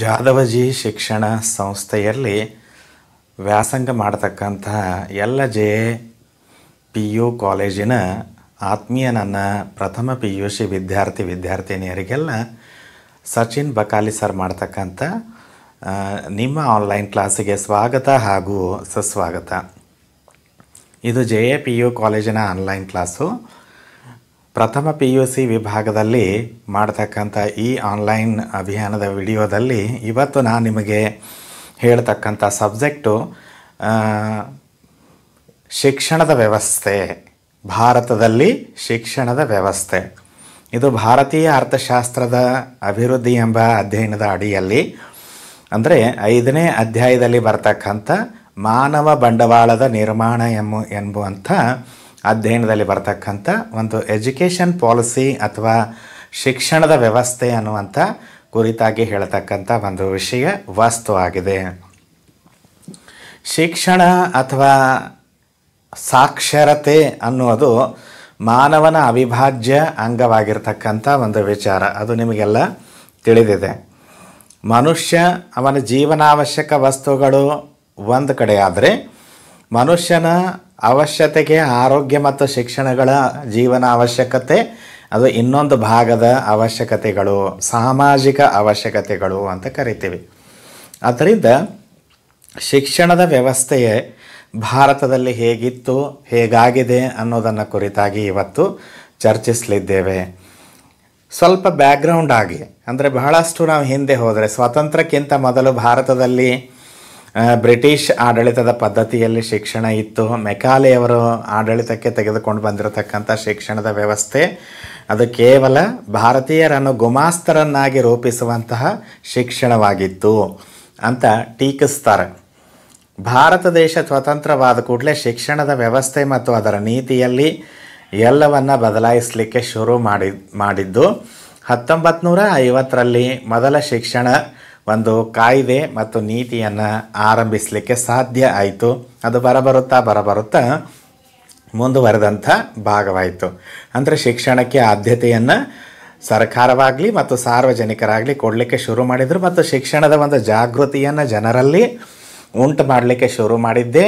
ಜಾಧವಜಿ ಶಿಕ್ಷಣ ಸಂಸ್ಥೆಯಲ್ಲಿ ವ್ಯಾಸಂಗ ಮಾಡತಕ್ಕಂತಹ ಎಲ್ಲ ಜೆ ಪಿ ಯು ಕಾಲೇಜಿನ ಆತ್ಮೀಯ ನನ್ನ ಪ್ರಥಮ ಪಿ ಯು ಸಿ ವಿದ್ಯಾರ್ಥಿ ವಿದ್ಯಾರ್ಥಿನಿಯರಿಗೆಲ್ಲ ಸಚಿನ್ ಬಕಾಲಿ ಸರ್ ಮಾಡ್ತಕ್ಕಂಥ ನಿಮ್ಮ ಆನ್ಲೈನ್ ಕ್ಲಾಸಿಗೆ ಸ್ವಾಗತ ಹಾಗೂ ಸುಸ್ವಾಗತ ಇದು ಜೆ ಎ ಪಿ ಯು ಕಾಲೇಜಿನ ಆನ್ಲೈನ್ ಕ್ಲಾಸು ಪ್ರಥಮ ಪಿ ಯು ಸಿ ವಿಭಾಗದಲ್ಲಿ ಮಾಡತಕ್ಕಂಥ ಈ ಆನ್ಲೈನ್ ಅಭಿಯಾನದ ವಿಡಿಯೋದಲ್ಲಿ ಇವತ್ತು ನಾನು ನಿಮಗೆ ಹೇಳ್ತಕ್ಕಂಥ ಸಬ್ಜೆಕ್ಟು ಶಿಕ್ಷಣದ ವ್ಯವಸ್ಥೆ ಭಾರತದಲ್ಲಿ ಶಿಕ್ಷಣದ ವ್ಯವಸ್ಥೆ ಇದು ಭಾರತೀಯ ಅರ್ಥಶಾಸ್ತ್ರದ ಅಭಿವೃದ್ಧಿ ಎಂಬ ಅಧ್ಯಯನದ ಅಡಿಯಲ್ಲಿ ಅಂದರೆ ಐದನೇ ಅಧ್ಯಾಯದಲ್ಲಿ ಬರ್ತಕ್ಕಂಥ ಮಾನವ ಬಂಡವಾಳದ ನಿರ್ಮಾಣ ಎಂಬ ಎಂಬುವಂಥ ಅಧ್ಯಯನದಲ್ಲಿ ಬರ್ತಕ್ಕಂಥ ಒಂದು ಎಜುಕೇಷನ್ ಪಾಲಿಸಿ ಅಥವಾ ಶಿಕ್ಷಣದ ವ್ಯವಸ್ಥೆ ಅನ್ನುವಂಥ ಕುರಿತಾಗಿ ಹೇಳತಕ್ಕಂಥ ಒಂದು ವಿಷಯ ವಸ್ತು ಆಗಿದೆ ಶಿಕ್ಷಣ ಅಥವಾ ಸಾಕ್ಷರತೆ ಅನ್ನೋದು ಮಾನವನ ಅವಿಭಾಜ್ಯ ಅಂಗವಾಗಿರ್ತಕ್ಕಂಥ ಒಂದು ವಿಚಾರ ಅದು ನಿಮಗೆಲ್ಲ ತಿಳಿದಿದೆ ಮನುಷ್ಯ ಅವನ ಜೀವನಾವಶ್ಯಕ ವಸ್ತುಗಳು ಒಂದು ಕಡೆ ಆದರೆ ಮನುಷ್ಯನ ಅವಶ್ಯತೆಗೆ ಆರೋಗ್ಯ ಮತ್ತು ಶಿಕ್ಷಣಗಳ ಜೀವನ ಅವಶ್ಯಕತೆ ಅದು ಇನ್ನೊಂದು ಭಾಗದ ಅವಶ್ಯಕತೆಗಳು ಸಾಮಾಜಿಕ ಅವಶ್ಯಕತೆಗಳು ಅಂತ ಕರಿತೀವಿ ಆದ್ದರಿಂದ ಶಿಕ್ಷಣದ ವ್ಯವಸ್ಥೆಯೇ ಭಾರತದಲ್ಲಿ ಹೇಗಿತ್ತು ಹೇಗಾಗಿದೆ ಅನ್ನೋದನ್ನು ಕುರಿತಾಗಿ ಇವತ್ತು ಚರ್ಚಿಸಲಿದ್ದೇವೆ ಸ್ವಲ್ಪ ಬ್ಯಾಕ್ಗ್ರೌಂಡ್ ಆಗಿ ಅಂದರೆ ಬಹಳಷ್ಟು ನಾವು ಹಿಂದೆ ಹೋದರೆ ಸ್ವಾತಂತ್ರ್ಯಕ್ಕಿಂತ ಮೊದಲು ಭಾರತದಲ್ಲಿ ಬ್ರಿಟಿಷ್ ಆಡಳಿತದ ಪದ್ಧತಿಯಲ್ಲಿ ಶಿಕ್ಷಣ ಇತ್ತು ಮೆಕಾಲೆಯವರು ಆಡಳಿತಕ್ಕೆ ತೆಗೆದುಕೊಂಡು ಬಂದಿರತಕ್ಕಂಥ ಶಿಕ್ಷಣದ ವ್ಯವಸ್ಥೆ ಅದು ಕೇವಲ ಭಾರತೀಯರನ್ನು ಗುಮಾಸ್ತರನ್ನಾಗಿ ರೂಪಿಸುವಂತಹ ಶಿಕ್ಷಣವಾಗಿತ್ತು ಅಂತ ಟೀಕಿಸ್ತಾರೆ ಭಾರತ ದೇಶ ಸ್ವತಂತ್ರವಾದ ಕೂಡಲೇ ಶಿಕ್ಷಣದ ವ್ಯವಸ್ಥೆ ಮತ್ತು ಅದರ ನೀತಿಯಲ್ಲಿ ಎಲ್ಲವನ್ನು ಬದಲಾಯಿಸಲಿಕ್ಕೆ ಶುರು ಮಾಡಿ ಮಾಡಿದ್ದು ಹತ್ತೊಂಬತ್ತು ನೂರ ಐವತ್ತರಲ್ಲಿ ಮೊದಲ ಶಿಕ್ಷಣ ಒಂದು ಕಾಯ್ದೆ ಮತ್ತು ನೀತಿಯನ್ನು ಆರಂಭಿಸಲಿಕ್ಕೆ ಸಾಧ್ಯ ಆಯಿತು ಅದು ಬರಬರುತ್ತಾ ಬರಬರುತ್ತಾ ಮುಂದುವರೆದಂಥ ಭಾಗವಾಯಿತು ಅಂದರೆ ಶಿಕ್ಷಣಕ್ಕೆ ಆದ್ಯತೆಯನ್ನು ಸರ್ಕಾರವಾಗಲಿ ಮತ್ತು ಸಾರ್ವಜನಿಕರಾಗಲಿ ಕೊಡಲಿಕ್ಕೆ ಶುರು ಮಾಡಿದರು ಮತ್ತು ಶಿಕ್ಷಣದ ಒಂದು ಜಾಗೃತಿಯನ್ನು ಜನರಲ್ಲಿ ಉಂಟು ಮಾಡಲಿಕ್ಕೆ ಶುರು ಮಾಡಿದ್ದೇ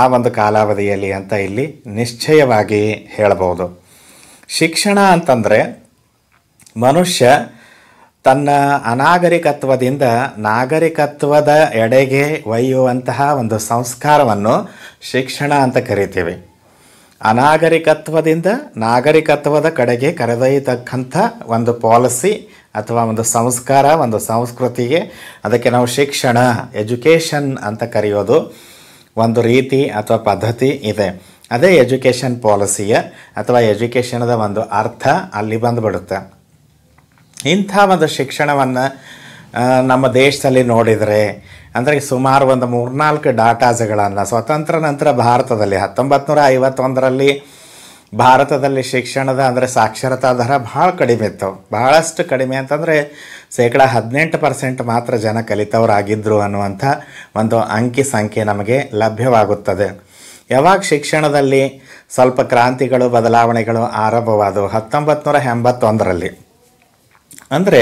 ಆ ಒಂದು ಕಾಲಾವಧಿಯಲ್ಲಿ ಅಂತ ಇಲ್ಲಿ ನಿಶ್ಚಯವಾಗಿ ಹೇಳಬಹುದು ಶಿಕ್ಷಣ ಅಂತಂದರೆ ಮನುಷ್ಯ ತನ್ನ ಅನಾಗರಿಕತ್ವದಿಂದ ನಾಗರಿಕತ್ವದ ಎಡೆಗೆ ಒಯ್ಯುವಂತಹ ಒಂದು ಸಂಸ್ಕಾರವನ್ನು ಶಿಕ್ಷಣ ಅಂತ ಕರಿತೀವಿ ಅನಾಗರಿಕತ್ವದಿಂದ ನಾಗರಿಕತ್ವದ ಕಡೆಗೆ ಕರೆದೊಯ್ಯತಕ್ಕಂಥ ಒಂದು ಪಾಲಿಸಿ ಅಥವಾ ಒಂದು ಸಂಸ್ಕಾರ ಒಂದು ಸಂಸ್ಕೃತಿಗೆ ಅದಕ್ಕೆ ನಾವು ಶಿಕ್ಷಣ ಎಜುಕೇಷನ್ ಅಂತ ಕರೆಯೋದು ಒಂದು ರೀತಿ ಅಥವಾ ಪದ್ಧತಿ ಇದೆ ಅದೇ ಎಜುಕೇಷನ್ ಪಾಲಿಸಿಯ ಅಥವಾ ಎಜುಕೇಷನದ ಒಂದು ಅರ್ಥ ಅಲ್ಲಿ ಬಂದುಬಿಡುತ್ತೆ ಇಂಥ ಒಂದು ಶಿಕ್ಷಣವನ್ನು ನಮ್ಮ ದೇಶದಲ್ಲಿ ನೋಡಿದರೆ ಅಂದರೆ ಸುಮಾರು ಒಂದು ಮೂರ್ನಾಲ್ಕು ಡಾಟಾಸ್ಗಳನ್ನು ಸ್ವತಂತ್ರ ನಂತರ ಭಾರತದಲ್ಲಿ ಹತ್ತೊಂಬತ್ತು ನೂರ ಐವತ್ತೊಂದರಲ್ಲಿ ಭಾರತದಲ್ಲಿ ಶಿಕ್ಷಣದ ಅಂದರೆ ಸಾಕ್ಷರತಾ ದರ ಭಾಳ ಕಡಿಮೆ ಇತ್ತು ಭಾಳಷ್ಟು ಕಡಿಮೆ ಅಂತಂದರೆ ಶೇಕಡ ಹದಿನೆಂಟು ಪರ್ಸೆಂಟ್ ಮಾತ್ರ ಜನ ಕಲಿತವರಾಗಿದ್ದರು ಅನ್ನುವಂಥ ಒಂದು ಅಂಕಿ ಸಂಖ್ಯೆ ನಮಗೆ ಲಭ್ಯವಾಗುತ್ತದೆ ಯಾವಾಗ ಶಿಕ್ಷಣದಲ್ಲಿ ಸ್ವಲ್ಪ ಕ್ರಾಂತಿಗಳು ಬದಲಾವಣೆಗಳು ಆರಂಭವಾದವು ಹತ್ತೊಂಬತ್ತು ನೂರ ಎಂಬತ್ತೊಂದರಲ್ಲಿ ಅಂದರೆ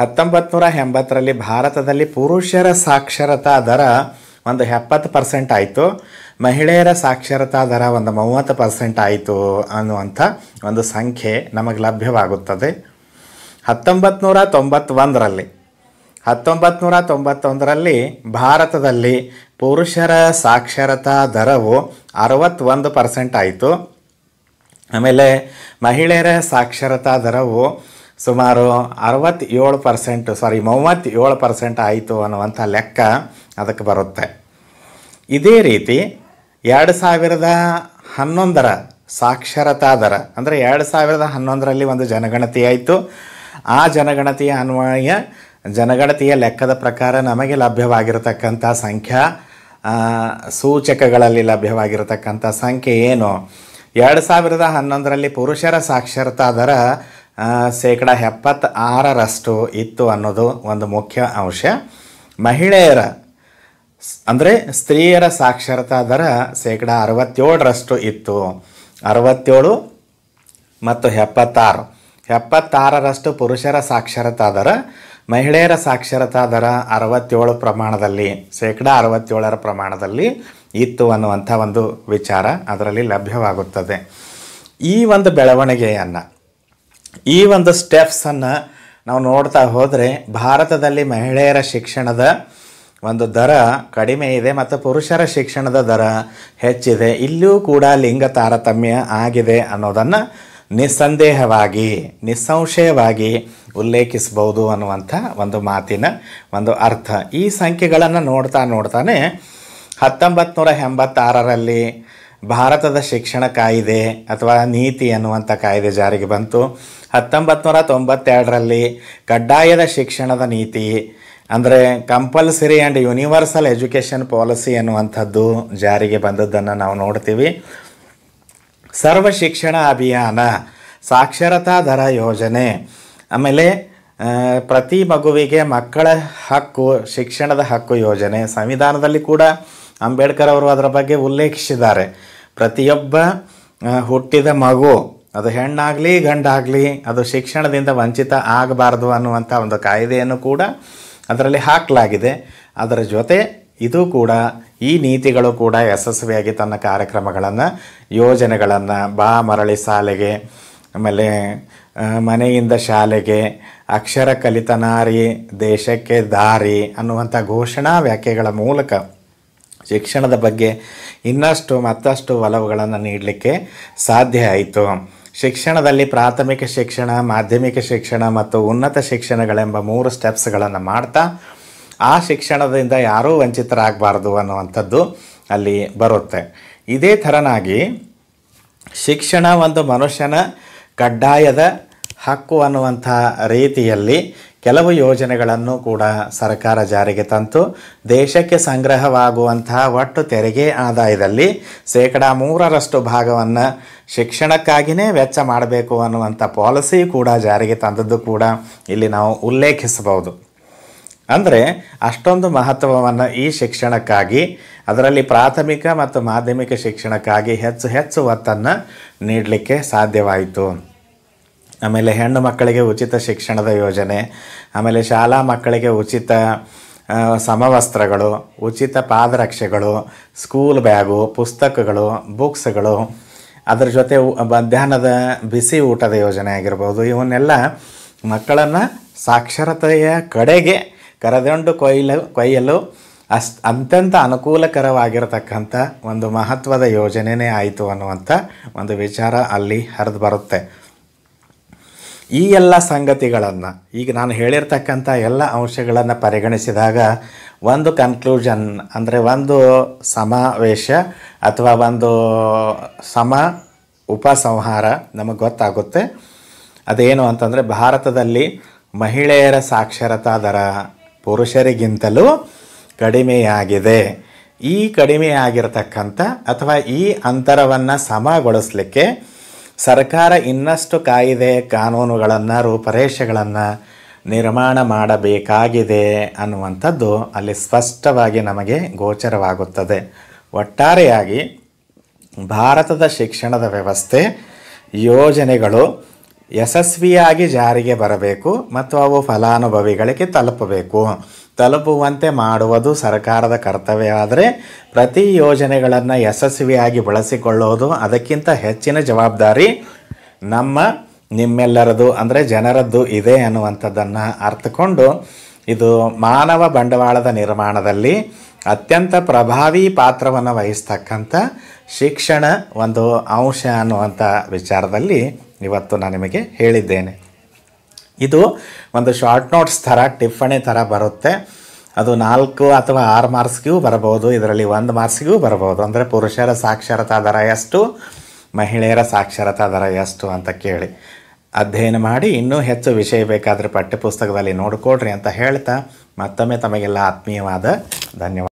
ಹತ್ತೊಂಬತ್ತು ನೂರ ಎಂಬತ್ತರಲ್ಲಿ ಭಾರತದಲ್ಲಿ ಪುರುಷರ ಸಾಕ್ಷರತಾ ದರ ಒಂದು ಎಪ್ಪತ್ತು ಪರ್ಸೆಂಟ್ ಆಯಿತು ಮಹಿಳೆಯರ ಸಾಕ್ಷರತಾ ದರ ಒಂದು ಮೂವತ್ತು ಪರ್ಸೆಂಟ್ ಆಯಿತು ಅನ್ನುವಂಥ ಒಂದು ಸಂಖ್ಯೆ ನಮಗೆ ಲಭ್ಯವಾಗುತ್ತದೆ ಹತ್ತೊಂಬತ್ತು ನೂರ ತೊಂಬತ್ತೊಂದರಲ್ಲಿ ಹತ್ತೊಂಬತ್ತು ನೂರ ತೊಂಬತ್ತೊಂದರಲ್ಲಿ ಭಾರತದಲ್ಲಿ ಪುರುಷರ ಸಾಕ್ಷರತಾ ದರವು ಅರವತ್ತೊಂದು ಪರ್ಸೆಂಟ್ ಆಯಿತು ಆಮೇಲೆ ಮಹಿಳೆಯರ ಸಾಕ್ಷರತಾ ದರವು ಸುಮಾರು ಅರವತ್ತೇಳು ಪರ್ಸೆಂಟ್ ಸಾರಿ ಮೂವತ್ತೇಳು ಪರ್ಸೆಂಟ್ ಆಯಿತು ಅನ್ನುವಂಥ ಲೆಕ್ಕ ಅದಕ್ಕೆ ಬರುತ್ತೆ ಇದೇ ರೀತಿ ಎರಡು ಸಾವಿರದ ಹನ್ನೊಂದರ ಸಾಕ್ಷರತಾ ದರ ಅಂದರೆ ಎರಡು ಸಾವಿರದ ಹನ್ನೊಂದರಲ್ಲಿ ಒಂದು ಜನಗಣತಿ ಆಯಿತು ಆ ಜನಗಣತಿಯ ಅನ್ವಯ ಜನಗಣತಿಯ ಲೆಕ್ಕದ ಪ್ರಕಾರ ನಮಗೆ ಲಭ್ಯವಾಗಿರತಕ್ಕಂಥ ಸಂಖ್ಯಾ ಸೂಚಕಗಳಲ್ಲಿ ಲಭ್ಯವಾಗಿರತಕ್ಕಂಥ ಸಂಖ್ಯೆ ಏನು ಎರಡು ಸಾವಿರದ ಹನ್ನೊಂದರಲ್ಲಿ ಪುರುಷರ ಸಾಕ್ಷರತಾ ದರ ಶೇಕಡ ಎಪ್ಪತ್ತ ಆರರಷ್ಟು ಇತ್ತು ಅನ್ನೋದು ಒಂದು ಮುಖ್ಯ ಅಂಶ ಮಹಿಳೆಯರ ಅಂದರೆ ಸ್ತ್ರೀಯರ ಸಾಕ್ಷರತಾ ದರ ಶೇಕಡ ಅರವತ್ತೇಳರಷ್ಟು ಇತ್ತು ಅರವತ್ತೇಳು ಮತ್ತು ಎಪ್ಪತ್ತಾರು ಎಪ್ಪತ್ತಾರರಷ್ಟು ಪುರುಷರ ಸಾಕ್ಷರತಾ ದರ ಮಹಿಳೆಯರ ಸಾಕ್ಷರತಾ ದರ ಅರವತ್ತೇಳು ಪ್ರಮಾಣದಲ್ಲಿ ಶೇಕಡ ಅರವತ್ತೇಳರ ಪ್ರಮಾಣದಲ್ಲಿ ಇತ್ತು ಅನ್ನುವಂಥ ಒಂದು ವಿಚಾರ ಅದರಲ್ಲಿ ಲಭ್ಯವಾಗುತ್ತದೆ ಈ ಒಂದು ಬೆಳವಣಿಗೆಯನ್ನು ಈ ಒಂದು ಸ್ಟೆಪ್ಸನ್ನು ನಾವು ನೋಡ್ತಾ ಹೋದರೆ ಭಾರತದಲ್ಲಿ ಮಹಿಳೆಯರ ಶಿಕ್ಷಣದ ಒಂದು ದರ ಕಡಿಮೆ ಇದೆ ಮತ್ತು ಪುರುಷರ ಶಿಕ್ಷಣದ ದರ ಹೆಚ್ಚಿದೆ ಇಲ್ಲೂ ಕೂಡ ಲಿಂಗ ತಾರತಮ್ಯ ಆಗಿದೆ ಅನ್ನೋದನ್ನು ನಿಸ್ಸಂದೇಹವಾಗಿ ನಿಸ್ಸಂಶಯವಾಗಿ ಉಲ್ಲೇಖಿಸ್ಬೋದು ಅನ್ನುವಂಥ ಒಂದು ಮಾತಿನ ಒಂದು ಅರ್ಥ ಈ ಸಂಖ್ಯೆಗಳನ್ನು ನೋಡ್ತಾ ನೋಡ್ತಾನೆ ಹತ್ತೊಂಬತ್ತು ನೂರ ಎಂಬತ್ತಾರರಲ್ಲಿ ಭಾರತದ ಶಿಕ್ಷಣ ಕಾಯಿದೆ ಅಥವಾ ನೀತಿ ಅನ್ನುವಂಥ ಕಾಯ್ದೆ ಜಾರಿಗೆ ಬಂತು ಹತ್ತೊಂಬತ್ತು ನೂರ ತೊಂಬತ್ತೆರಡರಲ್ಲಿ ಕಡ್ಡಾಯದ ಶಿಕ್ಷಣದ ನೀತಿ ಅಂದರೆ compulsory and universal education policy ಅನ್ನುವಂಥದ್ದು ಜಾರಿಗೆ ಬಂದದ್ದನ್ನು ನಾವು ನೋಡ್ತೀವಿ ಸರ್ವ ಶಿಕ್ಷಣ ಅಭಿಯಾನ ಸಾಕ್ಷರತಾ ದರ ಯೋಜನೆ ಆಮೇಲೆ ಪ್ರತಿ ಮಗುವಿಗೆ ಮಕ್ಕಳ ಹಕ್ಕು ಶಿಕ್ಷಣದ ಹಕ್ಕು ಯೋಜನೆ ಸಂವಿಧಾನದಲ್ಲಿ ಕೂಡ ಅಂಬೇಡ್ಕರ್ ಅವರು ಅದರ ಬಗ್ಗೆ ಉಲ್ಲೇಖಿಸಿದ್ದಾರೆ ಪ್ರತಿಯೊಬ್ಬ ಹುಟ್ಟಿದ ಮಗು ಅದು ಹೆಣ್ಣಾಗಲಿ ಗಂಡಾಗಲಿ ಅದು ಶಿಕ್ಷಣದಿಂದ ವಂಚಿತ ಆಗಬಾರ್ದು ಅನ್ನುವಂಥ ಒಂದು ಕಾಯ್ದೆಯನ್ನು ಕೂಡ ಅದರಲ್ಲಿ ಹಾಕಲಾಗಿದೆ ಅದರ ಜೊತೆ ಇದು ಕೂಡ ಈ ನೀತಿಗಳು ಕೂಡ ಯಶಸ್ವಿಯಾಗಿ ತನ್ನ ಕಾರ್ಯಕ್ರಮಗಳನ್ನು ಯೋಜನೆಗಳನ್ನು ಬಾ ಮರಳಿ ಶಾಲೆಗೆ ಆಮೇಲೆ ಮನೆಯಿಂದ ಶಾಲೆಗೆ ಅಕ್ಷರ ಕಲಿತ ನಾರಿ ದೇಶಕ್ಕೆ ದಾರಿ ಅನ್ನುವಂಥ ಘೋಷಣಾ ವ್ಯಾಖ್ಯೆಗಳ ಮೂಲಕ ಶಿಕ್ಷಣದ ಬಗ್ಗೆ ಇನ್ನಷ್ಟು ಮತ್ತಷ್ಟು ಒಲವುಗಳನ್ನು ನೀಡಲಿಕ್ಕೆ ಸಾಧ್ಯ ಆಯಿತು ಶಿಕ್ಷಣದಲ್ಲಿ ಪ್ರಾಥಮಿಕ ಶಿಕ್ಷಣ ಮಾಧ್ಯಮಿಕ ಶಿಕ್ಷಣ ಮತ್ತು ಉನ್ನತ ಶಿಕ್ಷಣಗಳೆಂಬ ಮೂರು ಸ್ಟೆಪ್ಸ್ಗಳನ್ನು ಮಾಡ್ತಾ ಆ ಶಿಕ್ಷಣದಿಂದ ಯಾರೂ ವಂಚಿತರಾಗಬಾರ್ದು ಅನ್ನುವಂಥದ್ದು ಅಲ್ಲಿ ಬರುತ್ತೆ ಇದೇ ಥರನಾಗಿ ಶಿಕ್ಷಣ ಒಂದು ಮನುಷ್ಯನ ಕಡ್ಡಾಯದ ಹಕ್ಕು ಅನ್ನುವಂಥ ರೀತಿಯಲ್ಲಿ ಕೆಲವು ಯೋಜನೆಗಳನ್ನು ಕೂಡ ಸರ್ಕಾರ ಜಾರಿಗೆ ತಂತು ದೇಶಕ್ಕೆ ಸಂಗ್ರಹವಾಗುವಂತಹ ಒಟ್ಟು ತೆರಿಗೆ ಆದಾಯದಲ್ಲಿ ಶೇಕಡಾ ಮೂರರಷ್ಟು ಭಾಗವನ್ನು ಶಿಕ್ಷಣಕ್ಕಾಗಿಯೇ ವೆಚ್ಚ ಮಾಡಬೇಕು ಅನ್ನುವಂಥ ಪಾಲಿಸಿ ಕೂಡ ಜಾರಿಗೆ ತಂದದ್ದು ಕೂಡ ಇಲ್ಲಿ ನಾವು ಉಲ್ಲೇಖಿಸಬಹುದು ಅಂದರೆ ಅಷ್ಟೊಂದು ಮಹತ್ವವನ್ನು ಈ ಶಿಕ್ಷಣಕ್ಕಾಗಿ ಅದರಲ್ಲಿ ಪ್ರಾಥಮಿಕ ಮತ್ತು ಮಾಧ್ಯಮಿಕ ಶಿಕ್ಷಣಕ್ಕಾಗಿ ಹೆಚ್ಚು ಹೆಚ್ಚು ಒತ್ತನ್ನು ನೀಡಲಿಕ್ಕೆ ಸಾಧ್ಯವಾಯಿತು ಆಮೇಲೆ ಹೆಣ್ಣು ಮಕ್ಕಳಿಗೆ ಉಚಿತ ಶಿಕ್ಷಣದ ಯೋಜನೆ ಆಮೇಲೆ ಶಾಲಾ ಮಕ್ಕಳಿಗೆ ಉಚಿತ ಸಮವಸ್ತ್ರಗಳು ಉಚಿತ ಪಾದರಕ್ಷೆಗಳು ಸ್ಕೂಲ್ ಬ್ಯಾಗು ಪುಸ್ತಕಗಳು ಬುಕ್ಸ್ಗಳು ಅದರ ಜೊತೆ ಮಧ್ಯಾಹ್ನದ ಬಿಸಿ ಊಟದ ಯೋಜನೆ ಆಗಿರ್ಬೋದು ಇವನ್ನೆಲ್ಲ ಮಕ್ಕಳನ್ನು ಸಾಕ್ಷರತೆಯ ಕಡೆಗೆ ಕರೆದೊಂಡು ಕೊಯ್ಲು ಕೊಯ್ಯಲು ಅಸ್ ಅತ್ಯಂತ ಅನುಕೂಲಕರವಾಗಿರತಕ್ಕಂಥ ಒಂದು ಮಹತ್ವದ ಯೋಜನೆಯೇ ಆಯಿತು ಅನ್ನುವಂಥ ಒಂದು ವಿಚಾರ ಅಲ್ಲಿ ಹರಿದು ಬರುತ್ತೆ ಈ ಎಲ್ಲ ಸಂಗತಿಗಳನ್ನು ಈಗ ನಾನು ಹೇಳಿರ್ತಕ್ಕಂಥ ಎಲ್ಲ ಅಂಶಗಳನ್ನು ಪರಿಗಣಿಸಿದಾಗ ಒಂದು ಕನ್ಕ್ಲೂಷನ್ ಅಂದರೆ ಒಂದು ಸಮಾವೇಶ ಅಥವಾ ಒಂದು ಸಮ ಉಪಸಂಹಾರ ನಮಗೆ ಗೊತ್ತಾಗುತ್ತೆ ಅದೇನು ಅಂತಂದರೆ ಭಾರತದಲ್ಲಿ ಮಹಿಳೆಯರ ಸಾಕ್ಷರತಾ ದರ ಪುರುಷರಿಗಿಂತಲೂ ಕಡಿಮೆಯಾಗಿದೆ ಈ ಕಡಿಮೆಯಾಗಿರ್ತಕ್ಕಂಥ ಅಥವಾ ಈ ಅಂತರವನ್ನು ಸಮಗೊಳಿಸಲಿಕ್ಕೆ ಸರ್ಕಾರ ಇನ್ನಷ್ಟು ಕಾಯಿದೆ ಕಾನೂನುಗಳನ್ನು ರೂಪರೇಷೆಗಳನ್ನು ನಿರ್ಮಾಣ ಮಾಡಬೇಕಾಗಿದೆ ಅನ್ನುವಂಥದ್ದು ಅಲ್ಲಿ ಸ್ಪಷ್ಟವಾಗಿ ನಮಗೆ ಗೋಚರವಾಗುತ್ತದೆ ಒಟ್ಟಾರೆಯಾಗಿ ಭಾರತದ ಶಿಕ್ಷಣದ ವ್ಯವಸ್ಥೆ ಯೋಜನೆಗಳು ಯಶಸ್ವಿಯಾಗಿ ಜಾರಿಗೆ ಬರಬೇಕು ಮತ್ತು ಅವು ಫಲಾನುಭವಿಗಳಿಗೆ ತಲುಪಬೇಕು ತಲುಪುವಂತೆ ಮಾಡುವುದು ಸರ್ಕಾರದ ಕರ್ತವ್ಯ ಆದರೆ ಪ್ರತಿ ಯೋಜನೆಗಳನ್ನು ಯಶಸ್ವಿಯಾಗಿ ಬಳಸಿಕೊಳ್ಳೋದು ಅದಕ್ಕಿಂತ ಹೆಚ್ಚಿನ ಜವಾಬ್ದಾರಿ ನಮ್ಮ ನಿಮ್ಮೆಲ್ಲರದು ಅಂದರೆ ಜನರದ್ದು ಇದೆ ಅನ್ನುವಂಥದ್ದನ್ನು ಅರ್ಥಕೊಂಡು ಇದು ಮಾನವ ಬಂಡವಾಳದ ನಿರ್ಮಾಣದಲ್ಲಿ ಅತ್ಯಂತ ಪ್ರಭಾವಿ ಪಾತ್ರವನ್ನು ವಹಿಸ್ತಕ್ಕಂಥ ಶಿಕ್ಷಣ ಒಂದು ಅಂಶ ಅನ್ನುವಂಥ ವಿಚಾರದಲ್ಲಿ ಇವತ್ತು ನಾನು ನಿಮಗೆ ಹೇಳಿದ್ದೇನೆ ಇದು ಒಂದು ಶಾರ್ಟ್ ನೋಟ್ಸ್ ಥರ ಟಿಪ್ಪಣಿ ಥರ ಬರುತ್ತೆ ಅದು ನಾಲ್ಕು ಅಥವಾ ಆರು ಮಾರ್ಕ್ಸ್ಗೂ ಬರಬಹುದು ಇದರಲ್ಲಿ ಒಂದು ಮಾರ್ಕ್ಸ್ಗೂ ಬರಬಹುದು ಅಂದರೆ ಪುರುಷರ ಸಾಕ್ಷರತಾ ದರ ಎಷ್ಟು ಮಹಿಳೆಯರ ಸಾಕ್ಷರತಾ ದರ ಎಷ್ಟು ಅಂತ ಕೇಳಿ ಅಧ್ಯಯನ ಮಾಡಿ ಇನ್ನೂ ಹೆಚ್ಚು ವಿಷಯ ಬೇಕಾದರೆ ಪಠ್ಯಪುಸ್ತಕದಲ್ಲಿ ನೋಡಿಕೊಡ್ರಿ ಅಂತ ಹೇಳ್ತಾ ಮತ್ತೊಮ್ಮೆ ತಮಗೆಲ್ಲ ಆತ್ಮೀಯವಾದ ಧನ್ಯವಾದ